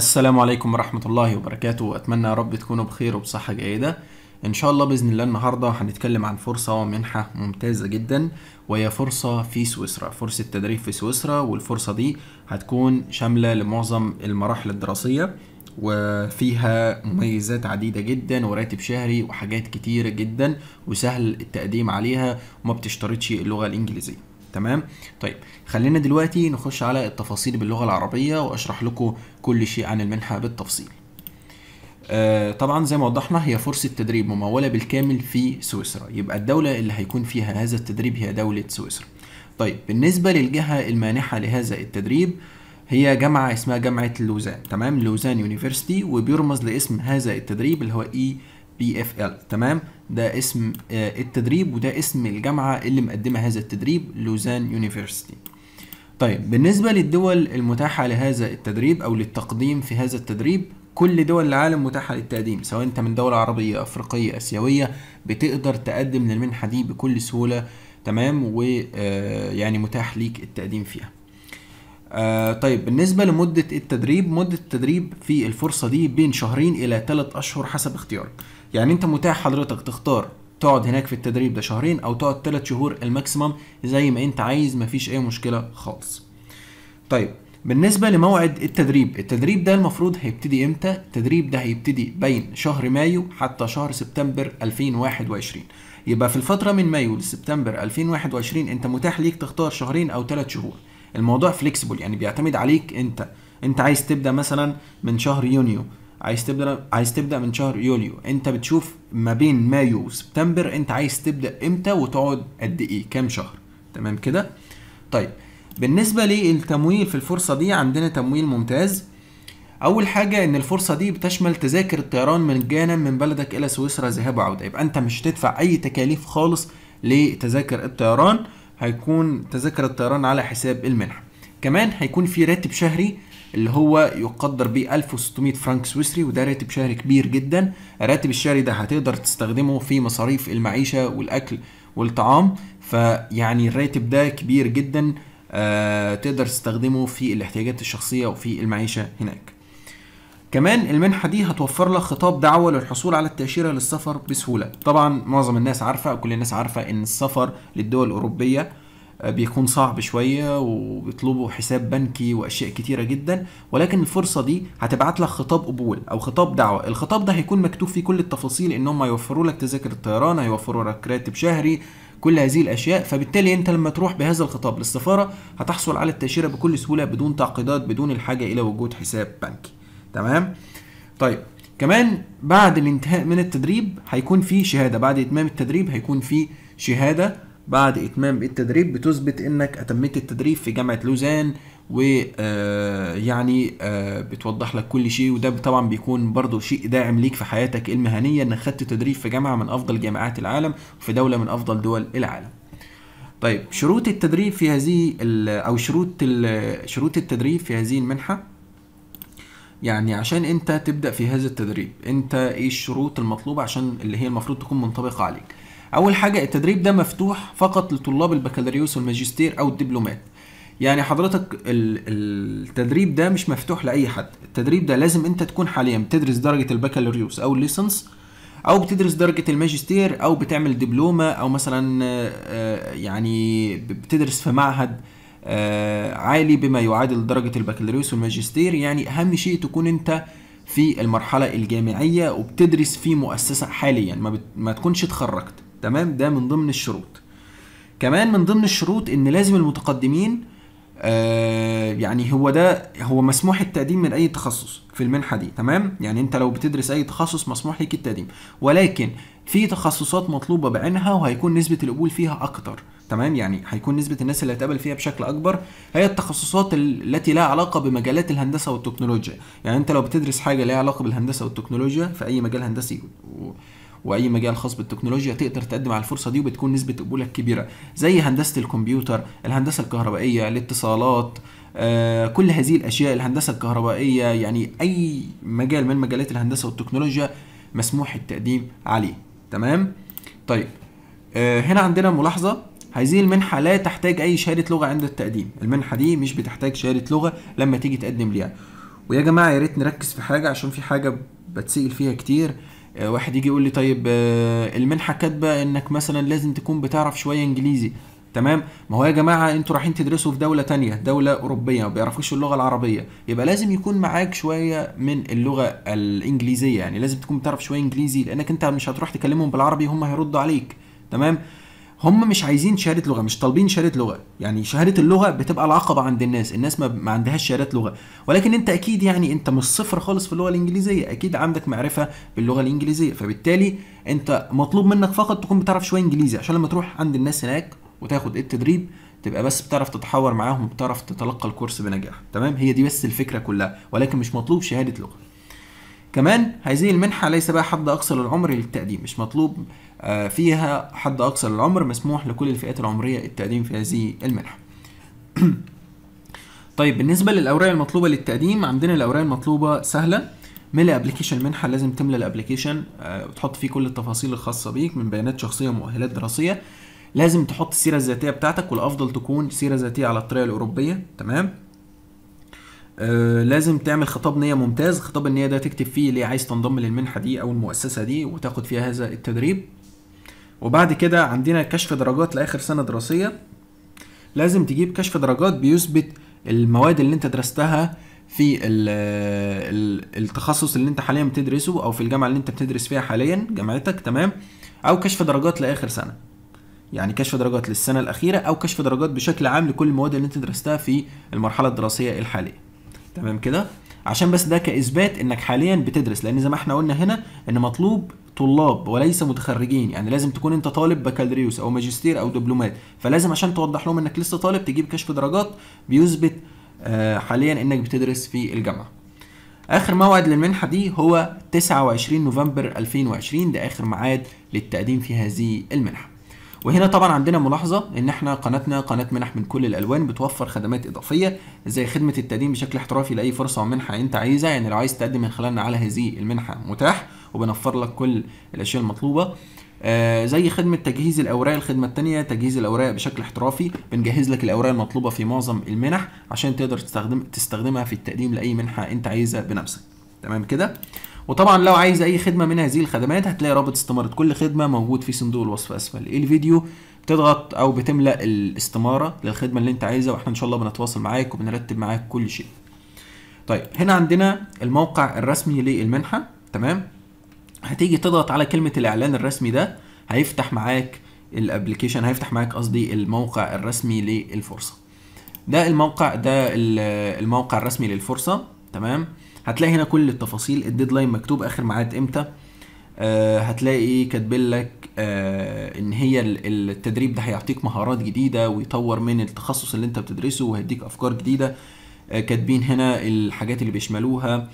السلام عليكم ورحمة الله وبركاته أتمنى يا رب تكونوا بخير وبصحة جيدة إن شاء الله بإذن الله النهاردة هنتكلم عن فرصة ومنحة ممتازة جدا وهي فرصة في سويسرا فرصة تدريب في سويسرا والفرصة دي هتكون شاملة لمعظم المراحل الدراسية وفيها مميزات عديدة جدا وراتب شهري وحاجات كتيرة جدا وسهل التقديم عليها وما بتشترطش اللغة الإنجليزية تمام طيب خلينا دلوقتي نخش على التفاصيل باللغه العربيه واشرح لكم كل شيء عن المنحه بالتفصيل آه طبعا زي ما وضحنا هي فرصة تدريب ممولة بالكامل في سويسرا يبقى الدولة اللي هيكون فيها هذا التدريب هي دولة سويسرا طيب بالنسبة للجهة المانحة لهذا التدريب هي جامعة اسمها جامعة لوزان تمام لوزان يونيفرسيتي وبيرمز لاسم هذا التدريب اللي هو اي e بي اف ال تمام ده اسم آه، التدريب وده اسم الجامعه اللي مقدمه هذا التدريب لوزان يونيفرسيتي طيب بالنسبه للدول المتاحه لهذا التدريب او للتقديم في هذا التدريب كل دول العالم متاحة للتقديم سواء انت من دولة عربية أفريقية أسيوية بتقدر تقدم للمنحة دي بكل سهولة تمام ويعني آه، متاح ليك التقديم فيها آه طيب بالنسبة لمدة التدريب مدة التدريب في الفرصة دي بين شهرين إلى ثلاث أشهر حسب اختيارك يعني انت متاح حضرتك تختار تقعد هناك في التدريب ده شهرين او تقعد ثلاث شهور الماكسيمم زي ما انت عايز مفيش اي مشكله خالص طيب بالنسبه لموعد التدريب التدريب ده المفروض هيبتدي امتى التدريب ده هيبتدي بين شهر مايو حتى شهر سبتمبر 2021 يبقى في الفتره من مايو لسبتمبر 2021 انت متاح ليك تختار شهرين او ثلاث شهور الموضوع فليكسبل يعني بيعتمد عليك انت انت عايز تبدا مثلا من شهر يونيو عايز تبدا عايز تبدا من شهر يوليو انت بتشوف ما بين مايو وسبتمبر انت عايز تبدا امتى وتقعد قد ايه كام شهر تمام كده طيب بالنسبه للتمويل في الفرصه دي عندنا تمويل ممتاز اول حاجه ان الفرصه دي بتشمل تذاكر الطيران مجانا من, من بلدك الى سويسرا ذهاب وعوده يبقى انت مش هتدفع اي تكاليف خالص لتذاكر الطيران هيكون تذاكر الطيران على حساب المنحه كمان هيكون في راتب شهري اللي هو يقدر ب 1600 فرنك سويسري وده راتب شهري كبير جدا الراتب الشهري ده هتقدر تستخدمه في مصاريف المعيشه والاكل والطعام فيعني الراتب ده كبير جدا آه، تقدر تستخدمه في الاحتياجات الشخصيه وفي المعيشه هناك كمان المنحه دي هتوفر لك خطاب دعوه للحصول على التاشيره للسفر بسهوله طبعا معظم الناس عارفه او كل الناس عارفه ان السفر للدول الاوروبيه بيكون صعب شويه وبيطلبوا حساب بنكي واشياء كتيره جدا ولكن الفرصه دي هتبعت لك خطاب قبول او خطاب دعوه الخطاب ده هيكون مكتوب فيه كل التفاصيل ان هم هيوفروا لك تذاكر الطيران هيوفروا لك راتب شهري كل هذه الاشياء فبالتالي انت لما تروح بهذا الخطاب للسفاره هتحصل على التاشيره بكل سهوله بدون تعقيدات بدون الحاجه الى وجود حساب بنكي تمام طيب كمان بعد الانتهاء من التدريب هيكون في شهاده بعد اتمام التدريب هيكون في شهاده بعد إتمام التدريب بتثبت إنك أتميت التدريب في جامعة لوزان ويعني آه، آه، بتوضح لك كل شيء وده طبعا بيكون برضو شيء داعم ليك في حياتك المهنية إنك خدت تدريب في جامعة من أفضل جامعات العالم وفي دولة من أفضل دول العالم طيب شروط التدريب في هذه أو شروط شروط التدريب في هذه المنحة يعني عشان انت تبدأ في هذا التدريب انت ايه الشروط المطلوبة عشان اللي هي المفروض تكون منطبقة عليك اول حاجه التدريب ده مفتوح فقط لطلاب البكالوريوس والماجستير او الدبلومات يعني حضرتك التدريب ده مش مفتوح لاي حد التدريب ده لازم انت تكون حاليا بتدرس درجه البكالوريوس او الليسنس او بتدرس درجه الماجستير او بتعمل دبلومه او مثلا آه، يعني بتدرس في معهد آه، عالي بما يعادل درجه البكالوريوس والماجستير يعني اهم شيء تكون انت في المرحله الجامعيه وبتدرس في مؤسسه حاليا ما, بت... ما تكونش اتخرجت تمام ده من ضمن الشروط كمان من ضمن الشروط ان لازم المتقدمين آه يعني هو ده هو مسموح التقديم من اي تخصص في المنحه دي تمام يعني انت لو بتدرس اي تخصص مسموح ليك التقديم ولكن في تخصصات مطلوبه بعينها وهيكون نسبه القبول فيها اكتر تمام يعني هيكون نسبه الناس اللي هتقبل فيها بشكل اكبر هي التخصصات التي لها علاقه بمجالات الهندسه والتكنولوجيا يعني انت لو بتدرس حاجه لها علاقه بالهندسه والتكنولوجيا في اي مجال هندسي و... واي مجال خاص بالتكنولوجيا تقدر تقدم على الفرصه دي وبتكون نسبه قبولك كبيره زي هندسه الكمبيوتر الهندسه الكهربائيه الاتصالات آه، كل هذه الاشياء الهندسه الكهربائيه يعني اي مجال من مجالات الهندسه والتكنولوجيا مسموح التقديم عليه تمام طيب آه، هنا عندنا ملاحظه هذه المنحة لا تحتاج أي شهادة لغة عند التقديم، المنحة دي مش بتحتاج شهادة لغة لما تيجي تقدم ليها. ويا جماعة يا ريت نركز في حاجة عشان في حاجة بتسأل فيها كتير آه، واحد يجي يقول لي طيب آه، المنحه كاتبه انك مثلا لازم تكون بتعرف شويه انجليزي تمام ما هو يا جماعه انتوا رايحين تدرسوا في دوله تانية دوله اوروبيه ما بيعرفوش اللغه العربيه يبقى لازم يكون معاك شويه من اللغه الانجليزيه يعني لازم تكون بتعرف شويه انجليزي لانك انت مش هتروح تكلمهم بالعربي هم هيردوا عليك تمام هم مش عايزين شهاده لغه مش طالبين شهاده لغه يعني شهاده اللغه بتبقى العقبه عند الناس الناس ما, ما عندهاش شهادات لغه ولكن انت اكيد يعني انت مش صفر خالص في اللغه الانجليزيه اكيد عندك معرفه باللغه الانجليزيه فبالتالي انت مطلوب منك فقط تكون بتعرف شويه انجليزي عشان لما تروح عند الناس هناك وتاخد إيه التدريب تبقى بس بتعرف تتحاور معاهم وبتعرف تتلقى الكورس بنجاح تمام هي دي بس الفكره كلها ولكن مش مطلوب شهاده لغه كمان هذه المنحة ليس بها حد أقصى للعمر للتقديم مش مطلوب آه، فيها حد أقصى للعمر مسموح لكل الفئات العمرية التقديم في هذه المنحة طيب بالنسبة للأوراق المطلوبة للتقديم عندنا الأوراق المطلوبة سهلة ملي ابلكيشن المنحة لازم تملى الابلكيشن وتحط آه، فيه كل التفاصيل الخاصة بيك من بيانات شخصية ومؤهلات دراسية لازم تحط السيرة الذاتية بتاعتك والأفضل تكون سيرة ذاتية على الطريقة الأوروبية تمام آه، لازم تعمل خطاب نيه ممتاز خطاب النيه ده تكتب فيه ليه عايز تنضم للمنحه دي او المؤسسه دي وتاخد فيها هذا التدريب وبعد كده عندنا كشف درجات لاخر سنه دراسيه لازم تجيب كشف درجات بيثبت المواد اللي انت درستها في التخصص اللي انت حاليا بتدرسه او في الجامعه اللي انت بتدرس فيها حاليا جامعتك تمام او كشف درجات لاخر سنه يعني كشف درجات للسنه الاخيره او كشف درجات بشكل عام لكل المواد اللي انت درستها في المرحله الدراسيه الحاليه تمام كده عشان بس ده كاثبات انك حاليا بتدرس لان زي ما احنا قلنا هنا ان مطلوب طلاب وليس متخرجين يعني لازم تكون انت طالب بكالوريوس او ماجستير او دبلومات فلازم عشان توضح لهم انك لسه طالب تجيب كشف درجات بيثبت آه، حاليا انك بتدرس في الجامعه اخر موعد للمنحه دي هو 29 نوفمبر 2020 ده اخر ميعاد للتقديم في هذه المنحه وهنا طبعا عندنا ملاحظه ان احنا قناتنا قناه منح من كل الالوان بتوفر خدمات اضافيه زي خدمه التقديم بشكل احترافي لاي فرصه ومنحه انت عايزها يعني لو عايز تقدم من خلالنا على هذه المنحه متاح وبنوفر لك كل الاشياء المطلوبه آه زي خدمة تجهيز الأوراق الخدمة التانية تجهيز الأوراق بشكل احترافي بنجهز لك الأوراق المطلوبة في معظم المنح عشان تقدر تستخدم تستخدمها في التقديم لأي منحة أنت عايزها بنفسك تمام كده وطبعا لو عايز اي خدمه من هذه الخدمات هتلاقي رابط استماره كل خدمه موجود في صندوق الوصف اسفل الفيديو بتضغط او بتملا الاستماره للخدمه اللي انت عايزها واحنا ان شاء الله بنتواصل معاك وبنرتب معاك كل شيء طيب هنا عندنا الموقع الرسمي للمنحه تمام هتيجي تضغط على كلمه الاعلان الرسمي ده هيفتح معاك الابلكيشن هيفتح معاك قصدي الموقع الرسمي للفرصه ده الموقع ده الموقع الرسمي للفرصه تمام هتلاقي هنا كل التفاصيل الديدلاين مكتوب اخر ميعاد امتى آه هتلاقي كاتبين لك آه ان هي التدريب ده هيعطيك مهارات جديده ويطور من التخصص اللي انت بتدرسه وهيديك افكار جديده آه كاتبين هنا الحاجات اللي بيشملوها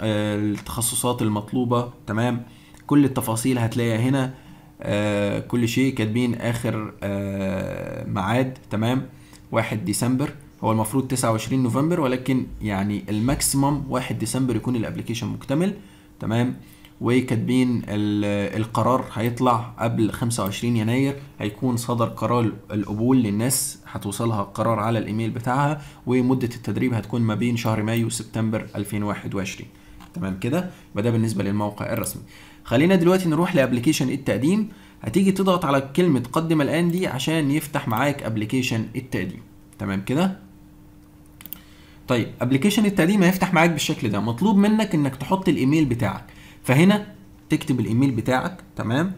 آه التخصصات المطلوبه تمام كل التفاصيل هتلاقيها هنا آه كل شيء كاتبين اخر آه ميعاد تمام واحد ديسمبر هو المفروض 29 نوفمبر ولكن يعني الماكسيمم 1 ديسمبر يكون الابلكيشن مكتمل تمام وكاتبين القرار هيطلع قبل 25 يناير هيكون صدر قرار القبول للناس هتوصلها القرار على الايميل بتاعها ومده التدريب هتكون ما بين شهر مايو وسبتمبر 2021 تمام كده يبقى ده بالنسبه للموقع الرسمي خلينا دلوقتي نروح لابلكيشن التقديم هتيجي تضغط على كلمه قدم الان دي عشان يفتح معاك ابلكيشن التقديم تمام كده طيب ابلكيشن التقديم هيفتح معاك بالشكل ده مطلوب منك انك تحط الايميل بتاعك فهنا تكتب الايميل بتاعك تمام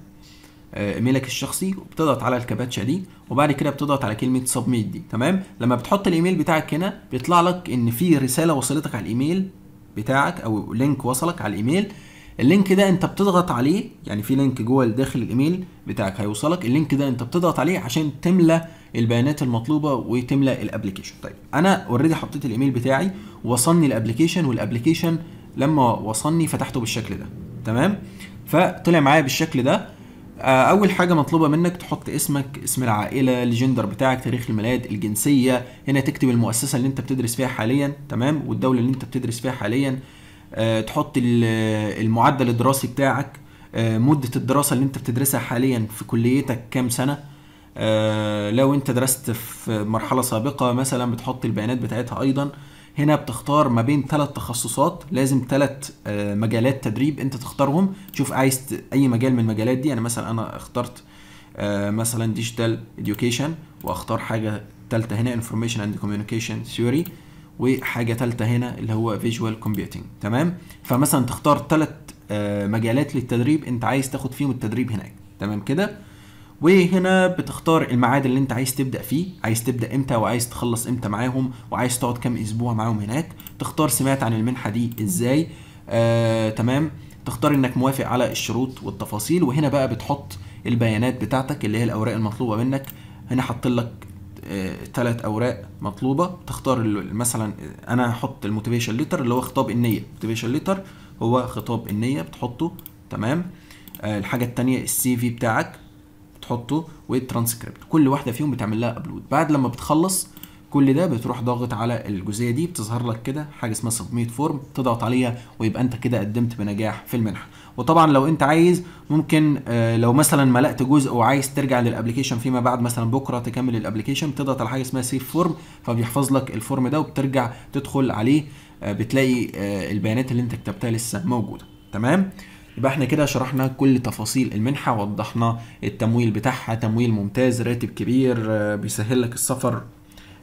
آه، ايميلك الشخصي وبتضغط على الكباتشه دي وبعد كده بتضغط على كلمه سبميت دي تمام لما بتحط الايميل بتاعك هنا بيطلع لك ان في رساله وصلتك على الايميل بتاعك او لينك وصلك على الايميل اللينك ده انت بتضغط عليه يعني في لينك جوه داخل الايميل بتاعك هيوصلك اللينك ده انت بتضغط عليه عشان تملى البيانات المطلوبه وتملى الابلكيشن طيب انا اوريدي حطيت الايميل بتاعي وصلني الابلكيشن والابلكيشن لما وصلني فتحته بالشكل ده تمام فطلع معايا بالشكل ده آه، اول حاجه مطلوبه منك تحط اسمك اسم العائله الجندر بتاعك تاريخ الميلاد الجنسيه هنا تكتب المؤسسه اللي انت بتدرس فيها حاليا تمام والدوله اللي انت بتدرس فيها حاليا آه، تحط المعدل الدراسي بتاعك آه، مدة الدراسة اللي انت بتدرسها حاليا في كليتك كام سنة آه، لو انت درست في مرحلة سابقة مثلا بتحط البيانات بتاعتها ايضا هنا بتختار ما بين ثلاث تخصصات لازم ثلاث مجالات تدريب انت تختارهم تشوف عايز اي مجال من المجالات دي انا يعني مثلا انا اخترت مثلا ديجيتال اديوكيشن واختار حاجه ثالثه هنا انفورميشن اند كوميونيكيشن ثيوري وحاجه ثالثه هنا اللي هو فيجوال كومبيوتنج تمام فمثلا تختار ثلاث آه، مجالات للتدريب انت عايز تاخد فيهم التدريب هناك تمام كده وهنا بتختار الميعاد اللي انت عايز تبدا فيه عايز تبدا امتى وعايز تخلص امتى معاهم وعايز تقعد كام اسبوع معاهم هناك تختار سمعت عن المنحه دي ازاي آه، تمام تختار انك موافق على الشروط والتفاصيل وهنا بقى بتحط البيانات بتاعتك اللي هي الاوراق المطلوبه منك هنا لك ثلاث آه اوراق مطلوبه تختار مثلا انا هحط الموتيفيشن ليتر اللي هو خطاب النيه موتيفيشن ليتر هو خطاب النيه بتحطه تمام آه الحاجه الثانيه السي في بتاعك بتحطه والترانسكريبت كل واحده فيهم بتعمل لها ابلود بعد لما بتخلص كل ده بتروح ضاغط على الجزئيه دي بتظهر لك كده حاجه اسمها سبميت فورم تضغط عليها ويبقى انت كده قدمت بنجاح في المنحه وطبعا لو انت عايز ممكن آه، لو مثلا ملقت جزء وعايز ترجع للابلكيشن فيما بعد مثلا بكره تكمل الابلكيشن تضغط على حاجه اسمها سيف فورم فبيحفظ لك الفورم ده وبترجع تدخل عليه آه، بتلاقي آه، البيانات اللي انت كتبتها لسه موجوده تمام يبقى احنا كده شرحنا كل تفاصيل المنحه وضحنا التمويل بتاعها تمويل ممتاز راتب كبير بيسهل لك السفر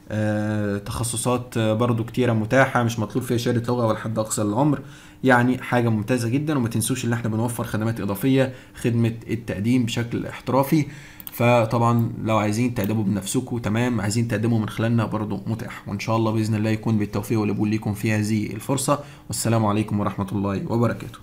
آه، تخصصات آه، برضو كتيرة متاحة مش مطلوب فيها شهادة لغة ولا حد أقصى للعمر يعني حاجة ممتازة جدا وما تنسوش إن احنا بنوفر خدمات إضافية خدمة التقديم بشكل احترافي فطبعا لو عايزين تقدموا بنفسكم تمام عايزين تقدموا من خلالنا برضو متاح وإن شاء الله بإذن الله يكون بالتوفيق والقبول ليكم في هذه الفرصة والسلام عليكم ورحمة الله وبركاته